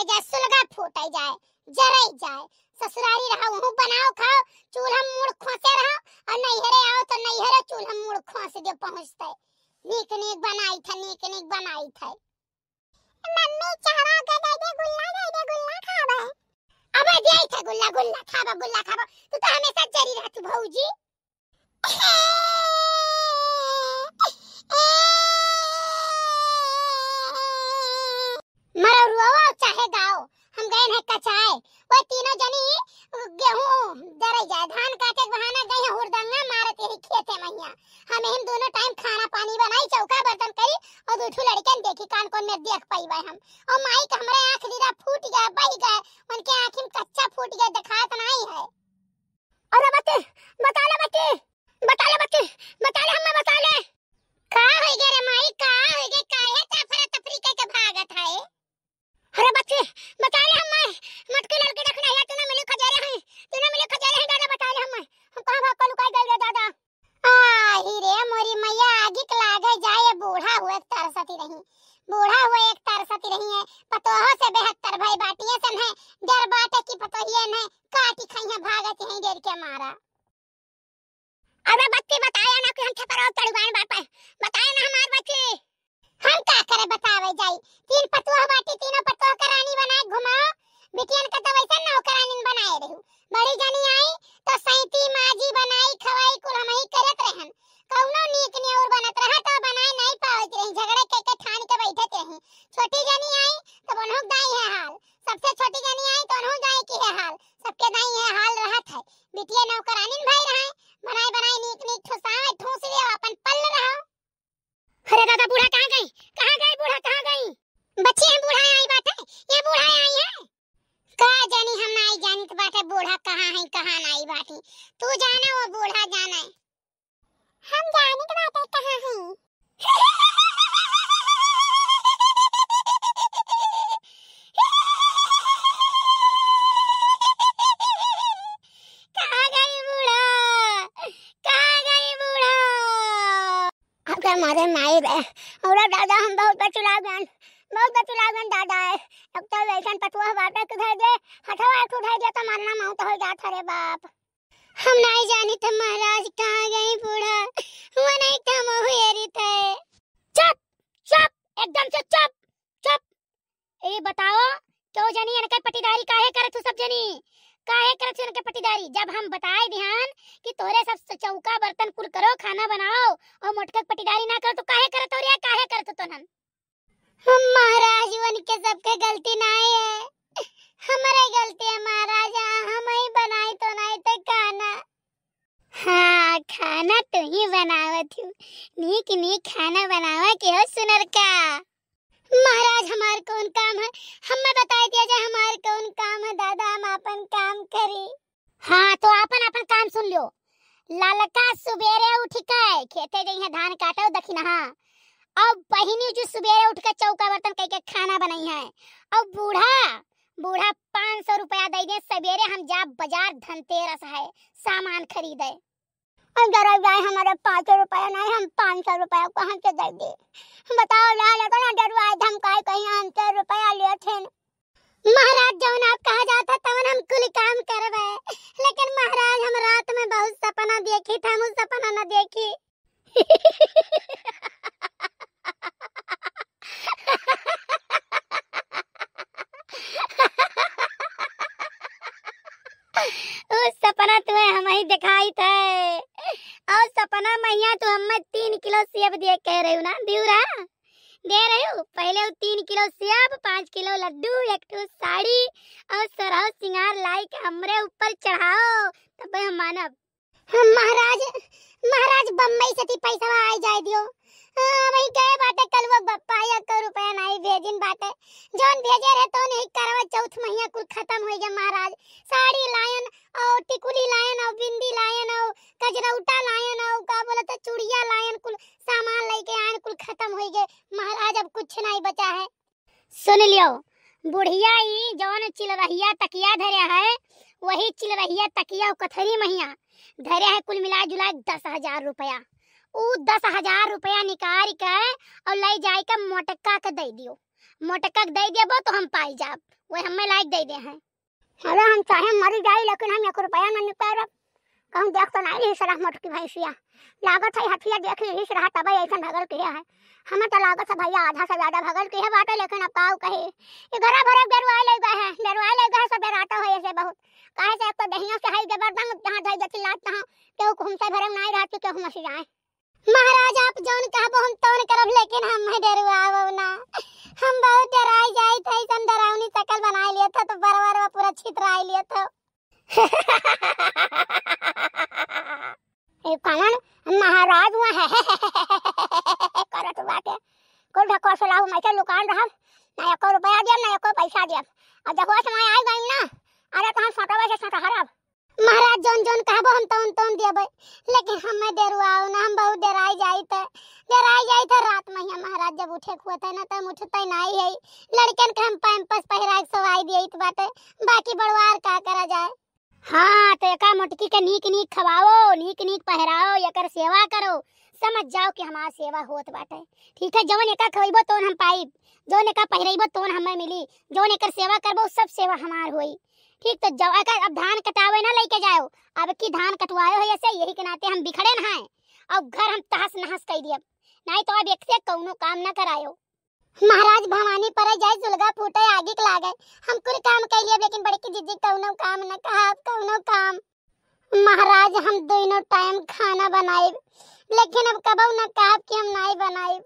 फूटे जाए सुलगा फूटे जाए जरे जाए ससुरारी रहा वहू बनाओ खाओ चूल्हा मुड़ खोसे रहा और नैहरे आओ तो नैहरे चूल्हा मुड़ खोस दे पहुंचते नीक नीक बनाई था नीक नीक बनाई था मम्मी चावा के दे दे गुल्ला दे दे गुल्ला खावे अब दे आई था गुल्ला गुल्ला खावा गुल्ला खावा तू तो हमेशा जरी रह तू भौजी थे मैया हम हम दोनों टाइम खाना पानी बनाई चौका बर्तन करी और दूठू लड़के ने देखी कान कोन में देख पाई हम और माई का हमारे आंख लीरा फूट गया बह गए उनके आंख में कच्चा फूट गया दिखात नहीं है पतोह से बेहतर भाई बाटिए सन है डर बाटे की पतोहिए ने काटी खाई है भागत है डर के मारा अबे बत्ती बताया ना कि हम छपर और तड़वान बापा बताया ना हमार बत्ती हम का करे बतावे जाई तीन पतोह बाटी तीनों पतोह करानी बनाए घुमाओ बिटियन का तो वैसा नौकरानी बनाए रहू बड़ी जानी आई तो सैती माजी बात ही तू जाना वो बूढ़ा जाना है हम जाने की बातें कहाँ मारे माई बे दादा हम बहुत बचुला गन बहुत बचुला गन दादा है तो वैसन पटुआ दे दे तो, तो हो जात रे बाप हम नहीं जाने तो महाराज कहाँ गए बूढ़ा वो नहीं कम हुए एरी चुप चुप एकदम से चुप चुप ये बताओ क्यों तो जानी इनका पटीदारी काहे करत तू सब जानी काहे करत इनका पटीदारी जब हम बताए ध्यान कि तोरे सब चौका बर्तन कुल करो खाना बनाओ और मोटका पटीदारी ना करो तो काहे करत हो रे काहे करत तो तनन हम महाराज वन के सबके गलती नहीं है हमारा गलती है महाराजा हाँ, हम ही बनाई तो नहीं तो खाना हाँ खाना तो ही बनावत हूँ नीक नीक खाना बनावा के हो सुनर का महाराज हमारे कौन काम है हमें बता दिया जाए हमारे कौन काम है दादा हम अपन काम करी हाँ तो अपन अपन काम सुन लियो लालका सुबेरे उठ के खेते जई है धान काटो दखिना हाँ अब पहिनी जो सुबेरे उठ के चौका बर्तन कह के खाना बनाई है अब बूढ़ा बूढ़ा पाँच सौ रुपया दे सवेरे हम जा बाजार धनतेरस है सामान खरीदे अगर जाए हमारे पाँच सौ रुपया नहीं हम पाँच सौ रुपया कहाँ से दे दे बताओ ना लेकिन डरवाए धमकाए कहीं हम सौ रुपया लिए थे महाराज नहीं दिखाई थे और सपना मैया तो हम तीन किलो सेब दे कह रही हूँ ना दिवरा दे रही हूँ पहले वो तीन किलो सेब पाँच किलो लड्डू एक टू साड़ी और सरह सिंगार लाई के हमरे ऊपर चढ़ाओ तब हम मानब हम महाराज महाराज बम्बई से पैसा आ जाए दियो हाँ, वही कहे तो बाटे कल वो बप्पा या रुपया नहीं भेजिन बाटे जोन भेजे रहे तो नहीं करवा चौथ महीना कुल खत्म हो गया महाराज साड़ी लायन और टिकुली लायन और बिंदी लायन और कजरौटा लायन और का बोला तो चूड़िया लायन कुल सामान लेके आयन कुल खत्म हो गए महाराज अब कुछ नहीं बचा है सुन लियो बुढ़िया ही जौन चिलरहिया तकिया धरे है वही चिलरहिया तकिया और कथरी महिया धरे है कुल मिला जुला दस हजार रुपया उ दस हजार रुपया निकाल के और ले जाए के मोटका के दे दियो मोटका के दे देबो तो हम पाई जाब वही हमें लाइक दे दे हैं हेलो हम चाहे मर जाए लेकिन हम एक रुपया ना निकाल निकालब कहूँ देख तो नहीं रही मोटकी भैंसिया लागत है हथिया देख रही रहा तब ऐसा भगल के है हमें तो लागत है भैया आधा से ज्यादा भगल के है बाटे लेकिन अब काउ कहे ये घरा भरा डरवाए ले गए हैं डरवाए ले गए सब डराता है ऐसे बहुत कहे से एक तो दहिया से है जबरदस्त जहाँ धै जति लात तहाँ केहू हमसे भरम नहीं रहती केहू मसी जाए महाराज आप जोन कहबो हम तोन करब लेकिन हम है डरुआ ना हम बहुत डराई जाय थे सन डरावनी शकल बनाई लिए था तो बरबर वा पूरा छितराई लिए था ए कौन महाराज वहां है हम डेरुआओ ना हम बहुत डराई जाई थे डराई जाई थे रात में महाराज जब उठे हुए थे ना तब उठते तो नहीं है लड़कन के हम पैंपस पहरा के सवाई दिए बाटे बाकी बड़वार का करा जाए हाँ तो एक मुटकी के नीक नीक खवाओ नीक नीक पहराओ एकर सेवा करो समझ जाओ कि हमार सेवा होत बाटे ठीक है जवन एका खवैबो तोन हम पाई जौन एका पहरेबो तोन हमें मिली जौन एकर सेवा करबो सब सेवा हमार होई ठीक तो जब अगर अब धान कटावे ना लेके जाओ अब की धान कटवायो है ऐसे यही के नाते हम बिखड़े ना है अब घर हम तहस नहस कर दिए नहीं तो अब एक से कौनो काम ना करायो महाराज भवानी पर जाए जुलगा फूटे आगे के लागे हम कुल काम कर लिए लेकिन बड़े की जीजी कौनो काम ना कहा कौनो काम महाराज हम दोनों टाइम खाना बनाए लेकिन अब कबो ना कहा कि हम नहीं बनाए